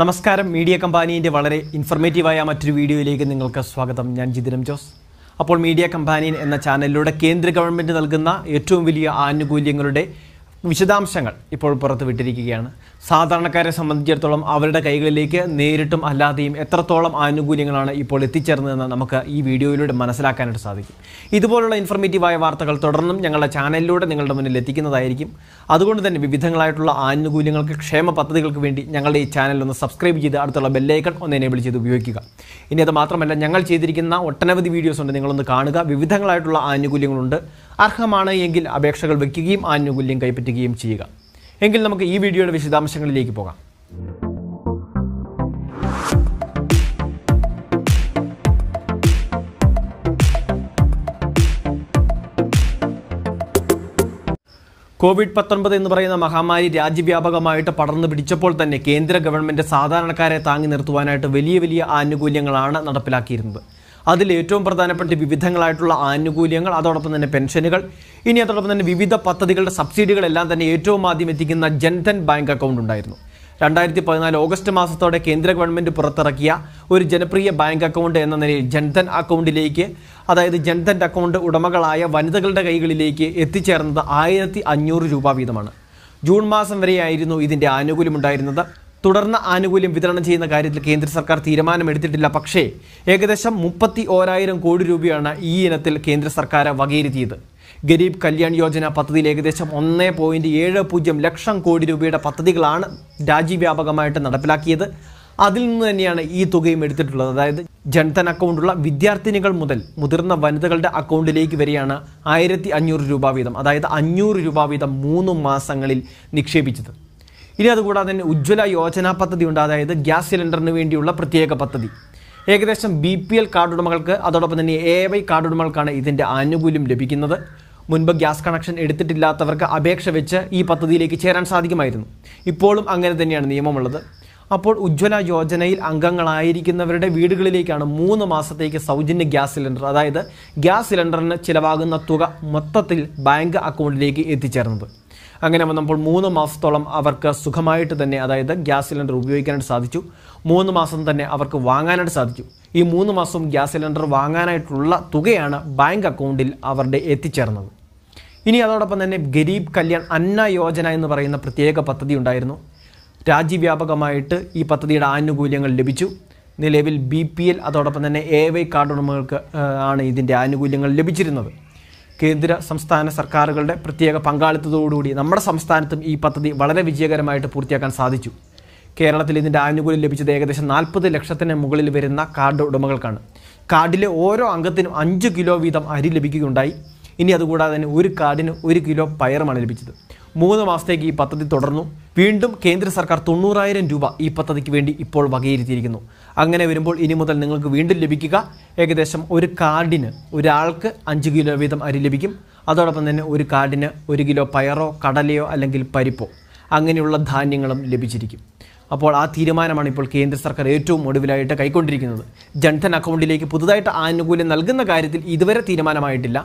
നമസ്കാരം മീഡിയ കമ്പാനീൻ്റെ വളരെ ഇൻഫർമേറ്റീവായ മറ്റൊരു വീഡിയോയിലേക്ക് നിങ്ങൾക്ക് സ്വാഗതം ഞാൻ ജിതിനം ജോസ് അപ്പോൾ മീഡിയ കമ്പാനിയൻ എന്ന ചാനലിലൂടെ കേന്ദ്ര ഗവൺമെൻറ് നൽകുന്ന ഏറ്റവും വലിയ ആനുകൂല്യങ്ങളുടെ വിശദാംശങ്ങൾ ഇപ്പോൾ വിട്ടിരിക്കുകയാണ് സാധാരണക്കാരെ സംബന്ധിച്ചിടത്തോളം അവരുടെ കൈകളിലേക്ക് നേരിട്ടും അല്ലാതെയും എത്രത്തോളം ആനുകൂല്യങ്ങളാണ് ഇപ്പോൾ എത്തിച്ചേർന്നതെന്ന് നമുക്ക് ഈ വീഡിയോയിലൂടെ മനസ്സിലാക്കാനായിട്ട് സാധിക്കും ഇതുപോലുള്ള ഇൻഫർമേറ്റീവായ വാർത്തകൾ തുടർന്നും ഞങ്ങളുടെ ചാനലിലൂടെ നിങ്ങളുടെ മുന്നിൽ എത്തിക്കുന്നതായിരിക്കും അതുകൊണ്ട് തന്നെ വിവിധങ്ങളായിട്ടുള്ള ആനുകൂല്യങ്ങൾക്ക് ക്ഷേമ പദ്ധതികൾക്ക് വേണ്ടി ഞങ്ങളുടെ ഈ ചാനൽ ഒന്ന് സബ്സ്ക്രൈബ് ചെയ്ത് അടുത്തുള്ള ബെല്ലൈക്കൺ ഒന്ന് എനേബിൾ ചെയ്ത് ഉപയോഗിക്കുക ഇനി അത് മാത്രമല്ല ഞങ്ങൾ ചെയ്തിരിക്കുന്ന ഒട്ടനവധി വീഡിയോസ് ഉണ്ട് നിങ്ങളൊന്ന് കാണുക വിവിധങ്ങളായിട്ടുള്ള ആനുകൂല്യങ്ങളുണ്ട് അർഹമാണ് എങ്കിൽ അപേക്ഷകൾ വയ്ക്കുകയും ആനുകൂല്യം കൈപ്പറ്റുകയും ചെയ്യുക എങ്കിൽ നമുക്ക് ഈ വീഡിയോയുടെ വിശദാംശങ്ങളിലേക്ക് പോകാം കോവിഡ് പത്തൊൻപത് എന്ന് പറയുന്ന മഹാമാരി രാജ്യവ്യാപകമായിട്ട് പടർന്നു പിടിച്ചപ്പോൾ തന്നെ കേന്ദ്ര ഗവൺമെൻറ് സാധാരണക്കാരെ താങ്ങി നിർത്തുവാനായിട്ട് വലിയ വലിയ ആനുകൂല്യങ്ങളാണ് നടപ്പിലാക്കിയിരുന്നത് അതിൽ ഏറ്റവും പ്രധാനപ്പെട്ട വിവിധങ്ങളായിട്ടുള്ള ആനുകൂല്യങ്ങൾ അതോടൊപ്പം തന്നെ പെൻഷനുകൾ ഇനി അതോടൊപ്പം തന്നെ വിവിധ പദ്ധതികളുടെ സബ്സിഡികളെല്ലാം തന്നെ ഏറ്റവും ആദ്യം എത്തിക്കുന്ന ജൻധൻ ബാങ്ക് അക്കൗണ്ട് ഉണ്ടായിരുന്നു രണ്ടായിരത്തി പതിനാല് ഓഗസ്റ്റ് മാസത്തോടെ കേന്ദ്ര ഗവൺമെൻറ് പുറത്തിറക്കിയ ഒരു ജനപ്രിയ ബാങ്ക് അക്കൗണ്ട് എന്ന നിലയിൽ ജൻധൻ അക്കൗണ്ടിലേക്ക് അതായത് ജൻധൻ അക്കൗണ്ട് ഉടമകളായ വനിതകളുടെ കൈകളിലേക്ക് എത്തിച്ചേർന്നത് ആയിരത്തി അഞ്ഞൂറ് രൂപ വീതമാണ് ജൂൺ മാസം വരെയായിരുന്നു ഇതിൻ്റെ ഉണ്ടായിരുന്നത് തുടർന്ന് ആനുകൂല്യം വിതരണം ചെയ്യുന്ന കാര്യത്തിൽ കേന്ദ്ര സർക്കാർ തീരുമാനമെടുത്തിട്ടില്ല പക്ഷേ ഏകദേശം മുപ്പത്തി ഓരായിരം കോടി രൂപയാണ് ഈ ഇനത്തിൽ കേന്ദ്ര സർക്കാർ വകയിരുത്തിയത് ഗരീബ് കല്യാൺ യോജന പദ്ധതിയിൽ ഏകദേശം ഒന്ന് പോയിന്റ് ഏഴ് പൂജ്യം ലക്ഷം കോടി രൂപയുടെ പദ്ധതികളാണ് രാജ്യവ്യാപകമായിട്ട് നടപ്പിലാക്കിയത് അതിൽ നിന്ന് തന്നെയാണ് ഈ തുകയും എടുത്തിട്ടുള്ളത് അതായത് ജൻധൻ അക്കൗണ്ടുള്ള വിദ്യാർത്ഥിനികൾ മുതൽ മുതിർന്ന വനിതകളുടെ അക്കൗണ്ടിലേക്ക് വരെയാണ് ആയിരത്തി അഞ്ഞൂറ് രൂപ വീതം അതായത് അഞ്ഞൂറ് രൂപ വീതം മൂന്ന് മാസങ്ങളിൽ നിക്ഷേപിച്ചത് ഇനി അതുകൂടാതെ തന്നെ ഉജ്ജ്വല യോജന പദ്ധതി ഉണ്ട് അതായത് ഗ്യാസ് സിലിണ്ടറിന് വേണ്ടിയുള്ള പ്രത്യേക പദ്ധതി ഏകദേശം ബി പി എൽ ഉടമകൾക്ക് അതോടൊപ്പം തന്നെ എ വൈ ഉടമകൾക്കാണ് ഇതിൻ്റെ ആനുകൂല്യം ലഭിക്കുന്നത് മുൻപ് ഗ്യാസ് കണക്ഷൻ എടുത്തിട്ടില്ലാത്തവർക്ക് അപേക്ഷ വെച്ച് ഈ പദ്ധതിയിലേക്ക് ചേരാൻ സാധിക്കുമായിരുന്നു ഇപ്പോഴും അങ്ങനെ തന്നെയാണ് നിയമമുള്ളത് അപ്പോൾ ഉജ്ജ്വല യോജനയിൽ അംഗങ്ങളായിരിക്കുന്നവരുടെ വീടുകളിലേക്കാണ് മൂന്ന് മാസത്തേക്ക് സൗജന്യ ഗ്യാസ് സിലിണ്ടർ അതായത് ഗ്യാസ് സിലിണ്ടറിന് ചിലവാകുന്ന തുക മൊത്തത്തിൽ ബാങ്ക് അക്കൗണ്ടിലേക്ക് എത്തിച്ചേർന്നത് അങ്ങനെ വന്നപ്പോൾ മൂന്ന് മാസത്തോളം അവർക്ക് സുഖമായിട്ട് തന്നെ അതായത് ഗ്യാസ് സിലിണ്ടർ ഉപയോഗിക്കാനായിട്ട് സാധിച്ചു മൂന്ന് മാസം തന്നെ അവർക്ക് വാങ്ങാനായിട്ട് സാധിച്ചു ഈ മൂന്ന് മാസവും ഗ്യാസ് സിലിണ്ടർ വാങ്ങാനായിട്ടുള്ള തുകയാണ് ബാങ്ക് അക്കൗണ്ടിൽ അവരുടെ എത്തിച്ചേർന്നത് ഇനി അതോടൊപ്പം തന്നെ ഗരീബ് കല്യാൺ അന്ന യോജന എന്ന് പറയുന്ന പ്രത്യേക പദ്ധതി ഉണ്ടായിരുന്നു രാജ്യവ്യാപകമായിട്ട് ഈ പദ്ധതിയുടെ ആനുകൂല്യങ്ങൾ ലഭിച്ചു നിലവിൽ ബി പി എൽ അതോടൊപ്പം തന്നെ എ വൈ കാർഡ് ഉടമകൾക്ക് ആണ് ഇതിൻ്റെ ആനുകൂല്യങ്ങൾ ലഭിച്ചിരുന്നത് കേന്ദ്ര സംസ്ഥാന സർക്കാരുകളുടെ പ്രത്യേക പങ്കാളിത്തത്തോടുകൂടി നമ്മുടെ സംസ്ഥാനത്തും ഈ പദ്ധതി വളരെ വിജയകരമായിട്ട് പൂർത്തിയാക്കാൻ സാധിച്ചു കേരളത്തിൽ ഇതിൻ്റെ ആനുകൂല്യം ലഭിച്ചത് ഏകദേശം നാൽപ്പത് ലക്ഷത്തിന് മുകളിൽ വരുന്ന കാർഡ് ഉടമകൾക്കാണ് കാർഡിലെ ഓരോ അംഗത്തിനും അഞ്ച് കിലോ വീതം അരി ലഭിക്കുകയുണ്ടായി ഇനി അതുകൂടാതെ തന്നെ ഒരു കാർഡിന് ഒരു കിലോ പയറുമാണ് ലഭിച്ചത് മൂന്ന് മാസത്തേക്ക് ഈ പദ്ധതി തുടർന്നു വീണ്ടും കേന്ദ്ര സർക്കാർ തൊണ്ണൂറായിരം രൂപ ഈ പദ്ധതിക്ക് വേണ്ടി ഇപ്പോൾ വകയിരുത്തിയിരിക്കുന്നു അങ്ങനെ വരുമ്പോൾ ഇനി മുതൽ നിങ്ങൾക്ക് വീണ്ടും ലഭിക്കുക ഏകദേശം ഒരു കാർഡിന് ഒരാൾക്ക് അഞ്ച് കിലോ വീതം അരി ലഭിക്കും അതോടൊപ്പം തന്നെ ഒരു കാർഡിന് ഒരു കിലോ പയറോ കടലയോ അല്ലെങ്കിൽ പരിപ്പോ അങ്ങനെയുള്ള ധാന്യങ്ങളും ലഭിച്ചിരിക്കും അപ്പോൾ ആ തീരുമാനമാണ് ഇപ്പോൾ കേന്ദ്ര സർക്കാർ ഏറ്റവും ഒടുവിലായിട്ട് കൈക്കൊണ്ടിരിക്കുന്നത് ജൻധൻ അക്കൗണ്ടിലേക്ക് പുതുതായിട്ട് ആനുകൂല്യം നൽകുന്ന കാര്യത്തിൽ ഇതുവരെ തീരുമാനമായിട്ടില്ല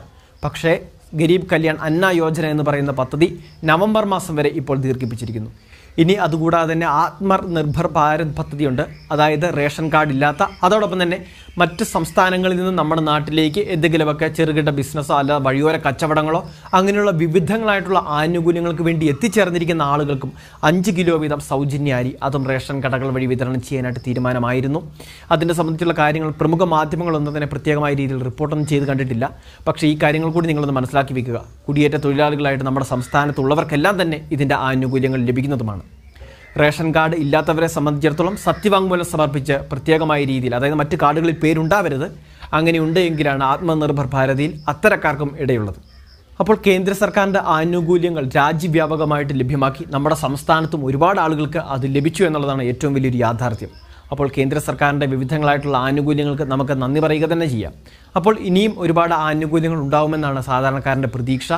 പക്ഷേ ഗരീബ് കല്യാൺ അന്ന യോജന എന്ന് പറയുന്ന പദ്ധതി നവംബർ മാസം വരെ ഇപ്പോൾ ദീർഘിപ്പിച്ചിരിക്കുന്നു ഇനി അതുകൂടാതെ തന്നെ നിർഭർ ഭാരത് പദ്ധതിയുണ്ട് അതായത് റേഷൻ കാർഡ് ഇല്ലാത്ത അതോടൊപ്പം തന്നെ മറ്റ് സംസ്ഥാനങ്ങളിൽ നിന്ന് നമ്മുടെ നാട്ടിലേക്ക് എന്തെങ്കിലുമൊക്കെ ചെറുകിട ബിസിനസ്സോ അല്ല വഴിയോര കച്ചവടങ്ങളോ അങ്ങനെയുള്ള വിവിധങ്ങളായിട്ടുള്ള ആനുകൂല്യങ്ങൾക്ക് വേണ്ടി എത്തിച്ചേർന്നിരിക്കുന്ന ആളുകൾക്കും അഞ്ച് കിലോ വീതം സൗജന്യ അരി അതും റേഷൻ കടകൾ വഴി വിതരണം ചെയ്യാനായിട്ട് തീരുമാനമായിരുന്നു അതിനെ സംബന്ധിച്ചുള്ള കാര്യങ്ങൾ പ്രമുഖ മാധ്യമങ്ങളൊന്നും തന്നെ പ്രത്യേകമായ രീതിയിൽ റിപ്പോർട്ടൊന്നും ചെയ്ത് കണ്ടിട്ടില്ല പക്ഷേ ഈ കാര്യങ്ങൾ കൂടി നിങ്ങളൊന്ന് മനസ്സിലാക്കി വെക്കുക കുടിയേറ്റ തൊഴിലാളികളായിട്ട് നമ്മുടെ സംസ്ഥാനത്തുള്ളവർക്കെല്ലാം തന്നെ ഇതിൻ്റെ ആനുകൂല്യങ്ങൾ ലഭിക്കുന്നതുമാണ് റേഷൻ കാർഡ് ഇല്ലാത്തവരെ സംബന്ധിച്ചിടത്തോളം സത്യവാങ്മൂലം സമർപ്പിച്ച് പ്രത്യേകമായ രീതിയിൽ അതായത് മറ്റ് കാർഡുകളിൽ പേരുണ്ടാവരുത് ഉണ്ട് എങ്കിലാണ് ആത്മനിർഭർ ഭാരതിയിൽ അത്തരക്കാർക്കും ഇടയുള്ളത് അപ്പോൾ കേന്ദ്ര സർക്കാരിൻ്റെ ആനുകൂല്യങ്ങൾ രാജ്യവ്യാപകമായിട്ട് ലഭ്യമാക്കി നമ്മുടെ സംസ്ഥാനത്തും ഒരുപാട് ആളുകൾക്ക് അത് ലഭിച്ചു എന്നുള്ളതാണ് ഏറ്റവും വലിയൊരു യാഥാർത്ഥ്യം അപ്പോൾ കേന്ദ്ര സർക്കാരിൻ്റെ വിവിധങ്ങളായിട്ടുള്ള ആനുകൂല്യങ്ങൾക്ക് നമുക്ക് നന്ദി പറയുക തന്നെ ചെയ്യാം അപ്പോൾ ഇനിയും ഒരുപാട് ആനുകൂല്യങ്ങൾ ഉണ്ടാകുമെന്നാണ് സാധാരണക്കാരൻ്റെ പ്രതീക്ഷ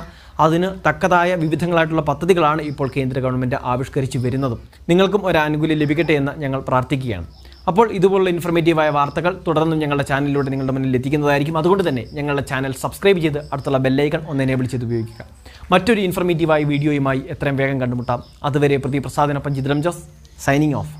അതിന് തക്കതായ വിവിധങ്ങളായിട്ടുള്ള പദ്ധതികളാണ് ഇപ്പോൾ കേന്ദ്ര ഗവൺമെൻറ് ആവിഷ്കരിച്ചു വരുന്നതും നിങ്ങൾക്കും ഒരു ആനുകൂല്യം ലഭിക്കട്ടെ എന്ന് ഞങ്ങൾ പ്രാർത്ഥിക്കുകയാണ് അപ്പോൾ ഇതുപോലുള്ള ഇൻഫർമേറ്റീവായ വാർത്തകൾ തുടർന്നും ഞങ്ങളുടെ ചാനലിലൂടെ നിങ്ങളുടെ മുന്നിൽ എത്തിക്കുന്നതായിരിക്കും അതുകൊണ്ട് തന്നെ ഞങ്ങളുടെ ചാനൽ സബ്സ്ക്രൈബ് ചെയ്ത് അടുത്തുള്ള ബെല്ലൈക്കൺ ഒന്ന് എനേബിൾ ചെയ്ത് ഉപയോഗിക്കുക മറ്റൊരു ഇൻഫർമേറ്റീവായ വീഡിയോയുമായി എത്രയും വേഗം കണ്ടുമുട്ടാം അതുവരെ പ്രതി പ്രസാദനൊപ്പം ജോസ് സൈനിങ് ഓഫ്